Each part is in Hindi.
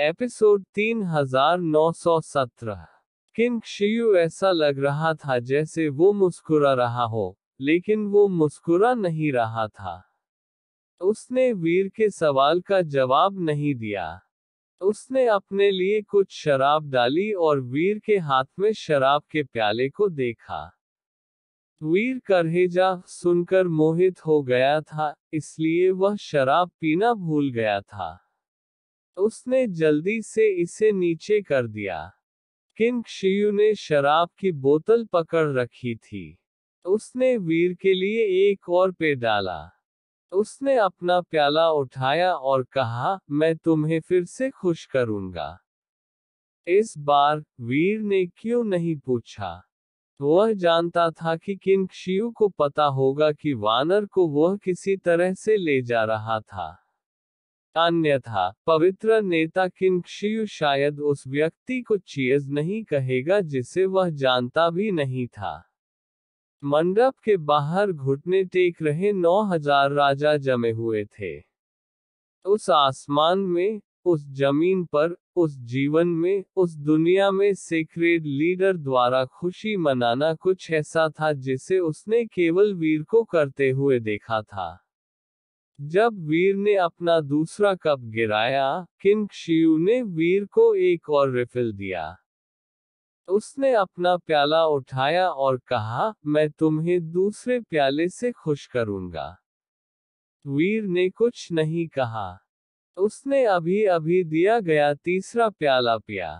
एपिसोड 3917 किंग शियु ऐसा लग रहा था जैसे वो मुस्कुरा रहा हो लेकिन वो मुस्कुरा नहीं रहा था उसने वीर के सवाल का जवाब नहीं दिया उसने अपने लिए कुछ शराब डाली और वीर के हाथ में शराब के प्याले को देखा वीर करहेजा सुनकर मोहित हो गया था इसलिए वह शराब पीना भूल गया था उसने जल्दी से इसे नीचे कर दिया किन शियु ने शराब की बोतल पकड़ रखी थी उसने वीर के लिए एक और पे डाला उसने अपना प्याला उठाया और कहा मैं तुम्हें फिर से खुश करूंगा इस बार वीर ने क्यों नहीं पूछा वह जानता था कि किन शियु को पता होगा कि वानर को वह किसी तरह से ले जा रहा था अन्यथा पवित्र नेता किनक्षियु शायद उस व्यक्ति को चीज नहीं कहेगा जिसे वह जानता भी नहीं था मंडप के बाहर घुटने टेक रहे 9000 राजा जमे हुए थे उस आसमान में उस जमीन पर उस जीवन में उस दुनिया में सेक्रेड लीडर द्वारा खुशी मनाना कुछ ऐसा था जिसे उसने केवल वीर को करते हुए देखा था जब वीर ने अपना दूसरा कप गिराया किंग शियू ने वीर को एक और रिफिल दिया उसने अपना प्याला उठाया और कहा मैं तुम्हें दूसरे प्याले से खुश करूंगा वीर ने कुछ नहीं कहा उसने अभी अभी दिया गया तीसरा प्याला पिया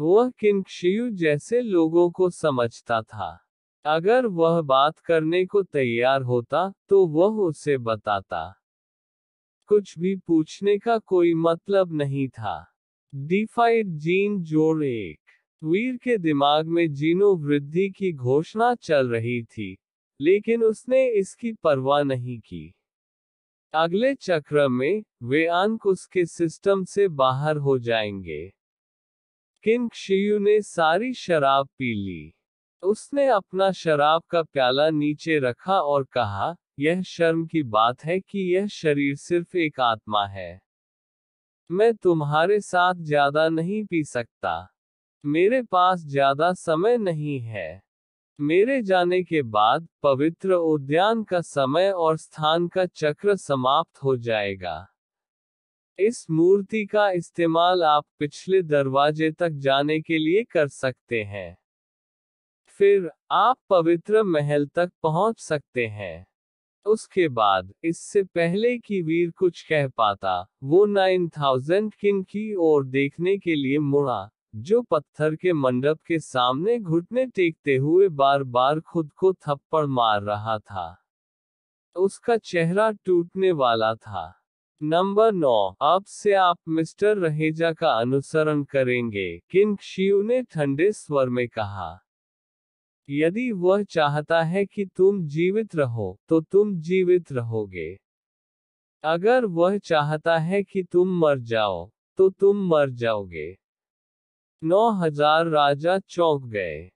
वह किंगशियु जैसे लोगों को समझता था अगर वह बात करने को तैयार होता तो वह उसे बताता कुछ भी पूछने का कोई मतलब नहीं था डिफाइड जीन जोड़ एक वीर के दिमाग में जीनो वृद्धि की घोषणा चल रही थी लेकिन उसने इसकी परवाह नहीं की अगले चक्र में वे अंक उसके सिस्टम से बाहर हो जाएंगे किन शियु ने सारी शराब पी ली उसने अपना शराब का प्याला नीचे रखा और कहा यह शर्म की बात है कि यह शरीर सिर्फ एक आत्मा है मैं तुम्हारे साथ ज्यादा नहीं पी सकता मेरे पास ज्यादा समय नहीं है मेरे जाने के बाद पवित्र उद्यान का समय और स्थान का चक्र समाप्त हो जाएगा इस मूर्ति का इस्तेमाल आप पिछले दरवाजे तक जाने के लिए कर सकते हैं फिर आप पवित्र महल तक पहुंच सकते हैं उसके बाद इससे पहले कि वीर कुछ कह पाता वो नाइन थाउजेंड किन की ओर देखने के लिए मुड़ा जो पत्थर के मंडप के सामने घुटने टेकते हुए बार बार खुद को थप्पड़ मार रहा था उसका चेहरा टूटने वाला था नंबर नौ अब से आप मिस्टर रहेजा का अनुसरण करेंगे किंग शिव ने ठंडे स्वर में कहा यदि वह चाहता है कि तुम जीवित रहो तो तुम जीवित रहोगे अगर वह चाहता है कि तुम मर जाओ तो तुम मर जाओगे नौ हजार राजा चौंक गए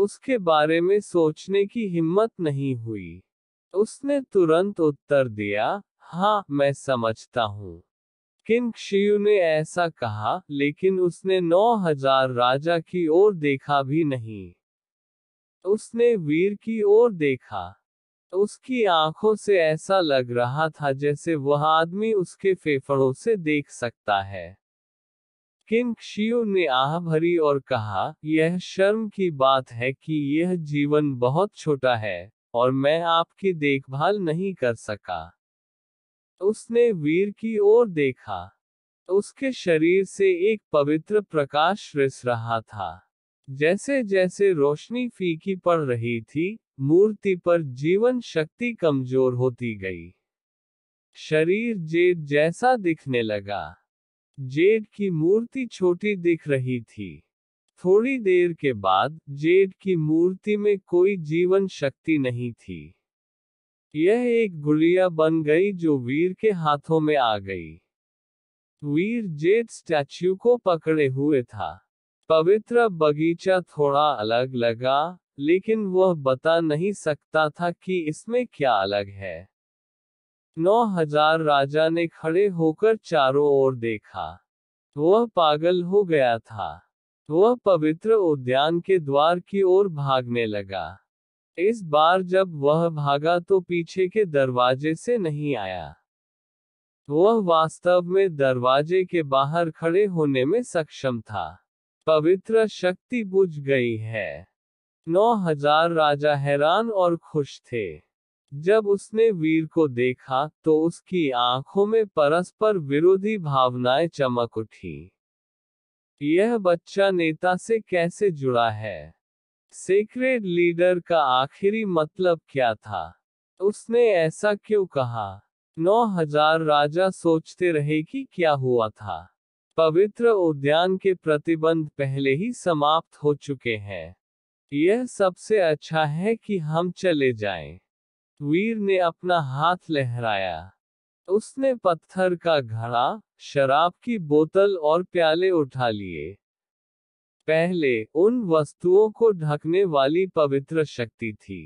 उसके बारे में सोचने की हिम्मत नहीं हुई उसने तुरंत उत्तर दिया हाँ मैं समझता हूँ किन शिव ने ऐसा कहा लेकिन उसने नौ हजार राजा की ओर देखा भी नहीं तो उसने वीर की ओर देखा तो उसकी आंखों से ऐसा लग रहा था जैसे वह आदमी उसके फेफड़ों से देख सकता है किन शिव ने आह भरी और कहा यह शर्म की बात है कि यह जीवन बहुत छोटा है और मैं आपकी देखभाल नहीं कर सका तो उसने वीर की ओर देखा उसके शरीर से एक पवित्र प्रकाश रिस रहा था जैसे जैसे रोशनी फीकी पड़ रही थी मूर्ति पर जीवन शक्ति कमजोर होती गई शरीर जेड जैसा दिखने लगा जेड की मूर्ति छोटी दिख रही थी थोड़ी देर के बाद जेड की मूर्ति में कोई जीवन शक्ति नहीं थी यह एक गुड़िया बन गई जो वीर के हाथों में आ गई वीर जेड स्टैच्यू को पकड़े हुए था पवित्र बगीचा थोड़ा अलग लगा लेकिन वह बता नहीं सकता था कि इसमें क्या अलग है नौ हजार राजा ने खड़े होकर चारों ओर देखा वह पागल हो गया था वह पवित्र उद्यान के द्वार की ओर भागने लगा इस बार जब वह भागा तो पीछे के दरवाजे से नहीं आया वह वास्तव में दरवाजे के बाहर खड़े होने में सक्षम था पवित्र शक्ति बुझ गई है नौ हजार राजा हैरान और खुश थे जब उसने वीर को देखा तो उसकी आंखों में परस्पर विरोधी भावनाएं चमक उठी यह बच्चा नेता से कैसे जुड़ा है सेक्रेट लीडर का आखिरी मतलब क्या था उसने ऐसा क्यों कहा नौ हजार राजा सोचते रहे कि क्या हुआ था पवित्र उद्यान के प्रतिबंध पहले ही समाप्त हो चुके हैं यह सबसे अच्छा है कि हम चले जाएं। वीर ने अपना हाथ लहराया उसने पत्थर का घड़ा शराब की बोतल और प्याले उठा लिए पहले उन वस्तुओं को ढकने वाली पवित्र शक्ति थी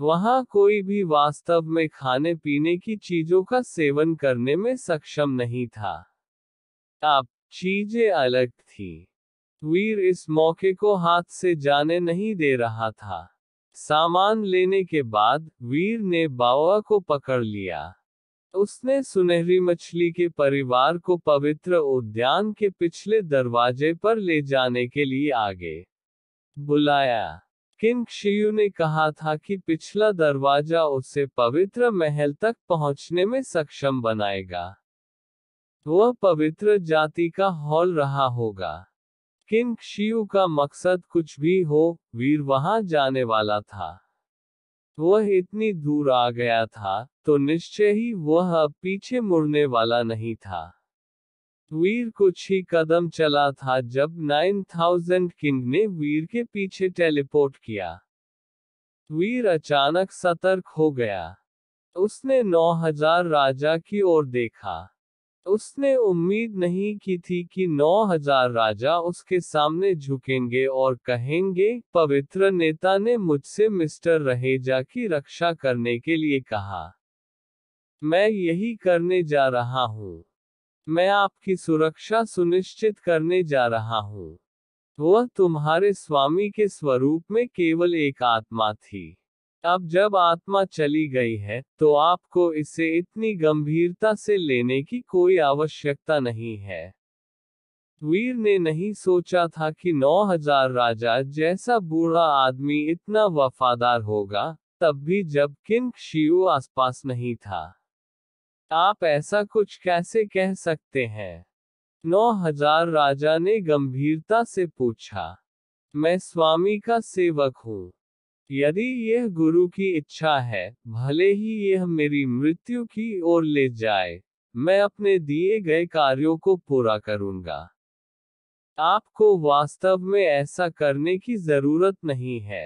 वहां कोई भी वास्तव में खाने पीने की चीजों का सेवन करने में सक्षम नहीं था अब चीजें अलग थी वीर इस मौके को हाथ से जाने नहीं दे रहा था सामान लेने के बाद वीर ने बावा को पकड़ लिया उसने सुनहरी मछली के परिवार को पवित्र उद्यान के पिछले दरवाजे पर ले जाने के लिए आगे बुलाया किन शियु ने कहा था कि पिछला दरवाजा उसे पवित्र महल तक पहुंचने में सक्षम बनाएगा वह तो पवित्र जाति का हॉल रहा होगा किन शिव का मकसद कुछ भी हो वीर वहां जाने वाला था तो वह इतनी दूर आ गया था तो निश्चय ही वह पीछे मुड़ने वाला नहीं था वीर कुछ ही कदम चला था जब 9000 किंग ने वीर के पीछे टेलीपोर्ट किया वीर अचानक सतर्क हो गया उसने 9000 राजा की ओर देखा उसने उम्मीद नहीं की थी कि 9000 राजा उसके सामने झुकेंगे और कहेंगे पवित्र नेता ने मुझसे मिस्टर रहेजा की रक्षा करने के लिए कहा मैं यही करने जा रहा हूँ मैं आपकी सुरक्षा सुनिश्चित करने जा रहा हूँ वह तुम्हारे स्वामी के स्वरूप में केवल एक आत्मा थी अब जब आत्मा चली गई है तो आपको इसे इतनी गंभीरता से लेने की कोई आवश्यकता नहीं है वीर ने नहीं सोचा था कि 9000 राजा जैसा बूढ़ा आदमी इतना वफादार होगा तब भी जब किंग शिव आसपास नहीं था आप ऐसा कुछ कैसे कह सकते हैं नौ हजार राजा ने गंभीरता से पूछा मैं स्वामी का सेवक हूँ यदि यह गुरु की इच्छा है भले ही यह मेरी मृत्यु की ओर ले जाए मैं अपने दिए गए कार्यों को पूरा करूंगा आपको वास्तव में ऐसा करने की जरूरत नहीं है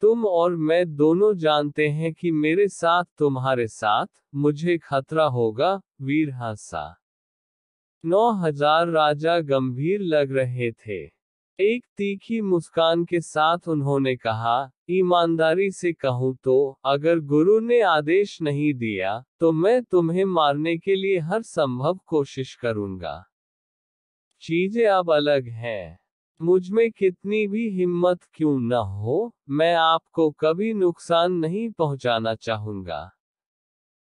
तुम और मैं दोनों जानते हैं कि मेरे साथ तुम्हारे साथ मुझे खतरा होगा वीर हासा नौ हजार राजा गंभीर लग रहे थे एक तीखी मुस्कान के साथ उन्होंने कहा ईमानदारी से कहूँ तो अगर गुरु ने आदेश नहीं दिया तो मैं तुम्हें मारने के लिए हर संभव कोशिश करूंगा चीजें अब अलग हैं मुझ में कितनी भी हिम्मत क्यों न हो मैं आपको कभी नुकसान नहीं पहुंचाना चाहूंगा